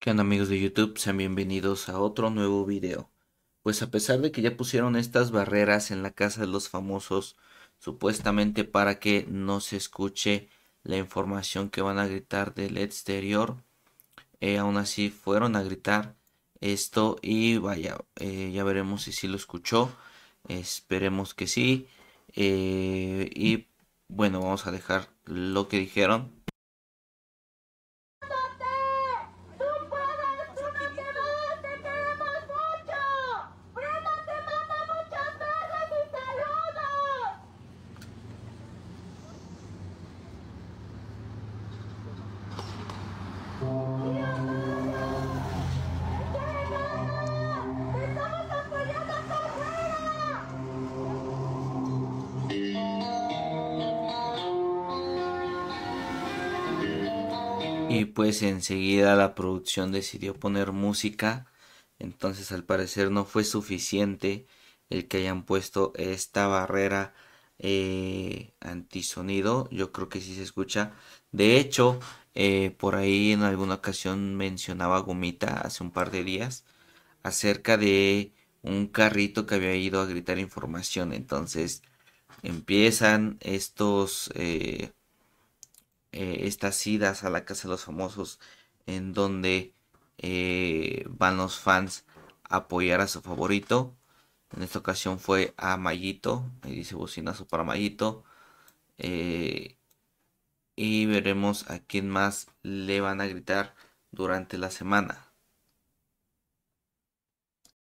¿Qué onda amigos de YouTube? Sean bienvenidos a otro nuevo video. Pues a pesar de que ya pusieron estas barreras en la casa de los famosos, supuestamente para que no se escuche la información que van a gritar del exterior, eh, aún así fueron a gritar esto y vaya, eh, ya veremos si sí lo escuchó, esperemos que sí. Eh, y bueno, vamos a dejar lo que dijeron Y pues enseguida la producción decidió poner música, entonces al parecer no fue suficiente el que hayan puesto esta barrera eh, antisonido, yo creo que sí se escucha. De hecho, eh, por ahí en alguna ocasión mencionaba Gomita hace un par de días acerca de un carrito que había ido a gritar información. Entonces empiezan estos eh, eh, estas idas a la casa de los famosos en donde eh, van los fans a apoyar a su favorito. En esta ocasión fue a Mayito, ahí dice bocinazo para Mayito. Eh, y veremos a quién más le van a gritar durante la semana.